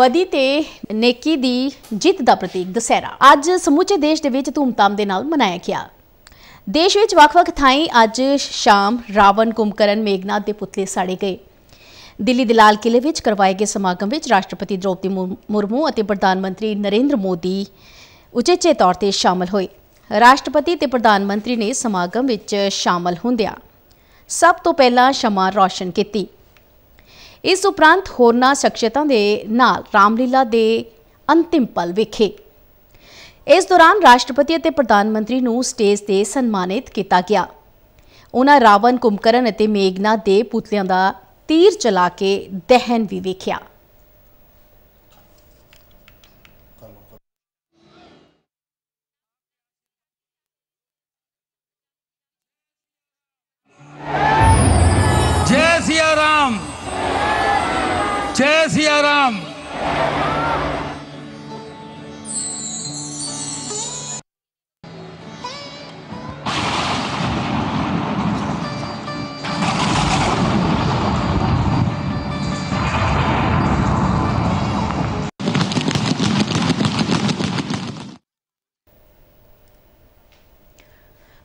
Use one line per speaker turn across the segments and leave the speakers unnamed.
ਬਦੀ ਤੇ ਨੇਕੀ ਦੀ ਜਿੱਤ ਦਾ ਪ੍ਰਤੀਕ ਦਸਹਿਰਾ ਅੱਜ ਸਮੁੱਚੇ ਦੇਸ਼ ਦੇ ਵਿੱਚ ਧੂਮਧਾਮ ਦੇ ਨਾਲ ਮਨਾਇਆ ਗਿਆ ਦੇਸ਼ ਵਿੱਚ ਵੱਖ-ਵੱਖ ਥਾਈਂ ਅੱਜ ਸ਼ਾਮ ਰਾਵਣ ਕੁੰਭਕਰਨ ਮੇਗਨਾਥ ਦੇ ਪੁਤਲੇ ਸਾੜੇ ਗਏ ਦਿੱਲੀ ਦੇ ਲਾਲ ਕਿਲੇ ਵਿੱਚ ਕਰਵਾਏ ਗਏ ਸਮਾਗਮ ਵਿੱਚ ਰਾਸ਼ਟਰਪਤੀ ਦ੍ਰੋਪਦੀ ਮੁਰਮੂ ਅਤੇ ਪ੍ਰਧਾਨ ਮੰਤਰੀ ਨਰਿੰਦਰ ਮੋਦੀ ਉਚੇਚੇ ਤੌਰ ਤੇ ਸ਼ਾਮਲ ਹੋਏ ਰਾਸ਼ਟਰਪਤੀ ਤੇ ਪ੍ਰਧਾਨ ਮੰਤਰੀ ਨੇ ਸਮਾਗਮ ਵਿੱਚ ਸ਼ਾਮਲ ਹੁੰਦਿਆਂ ਸਭ ਤੋਂ ਪਹਿਲਾਂ ਸ਼ਮਾ ਰੌਸ਼ਨ ਕੀਤੀ ਇਸ ਉਪਰੰਤ ਹੋਰਨਾ ਸ਼ਖਸੀਅਤਾਂ ਦੇ ਨਾਲ ਰਾਮਲੀਲਾ ਦੇ ਅੰਤਿਮ ਪਲ ਵਿਖੇ ਇਸ ਦੌਰਾਨ ਰਾਸ਼ਟਰਪਤੀ ਅਤੇ ਪ੍ਰਧਾਨ ਮੰਤਰੀ ਨੂੰ ਸਟੇਜ ਤੇ ਸਨਮਾਨਿਤ ਕੀਤਾ ਗਿਆ ਉਹਨਾਂ ਰਾਵਣ ਕੁੰਭਕਰਨ ਅਤੇ ਮੇਗਨਾ ਦੇ ਪੁਤਲਿਆਂ ਦਾ ਤੀਰ ਚਲਾ ਕੇ ਦਹਨ ਵੀ ਵੇਖਿਆ सीताराम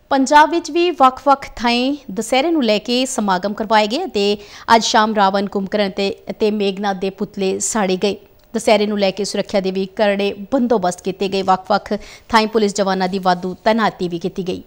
ਪੰਜਾਬ ਵਿੱਚ ਵੀ ਵੱਖ-ਵੱਖ ਥਾਈਂ ਦਸਹਿਰੇ ਨੂੰ ਲੈ ਕੇ ਸਮਾਗਮ ਕਰਵਾਏ ਗਏ ਤੇ ਅੱਜ ਸ਼ਾਮ ਰਾਵਣ ਕੁੰਭਕਰਨ ਤੇ ਤੇ ਮੇਗਨਾਥ ਦੇ ਪੁਤਲੇ ਸਾੜੇ ਗਏ ਦਸਹਿਰੇ ਨੂੰ ਲੈ ਕੇ ਸੁਰੱਖਿਆ ਦੇ ਵੀ ਕਰੜੇ ਬੰਦੋਬਸਤ ਕੀਤੇ ਗਏ ਵੱਖ-ਵੱਖ ਥਾਈਂ ਪੁਲਿਸ ਜਵਾਨਾਂ ਦੀ ਵਾਧੂ ਤਾਇਨਾਤੀ ਵੀ ਕੀਤੀ ਗਈ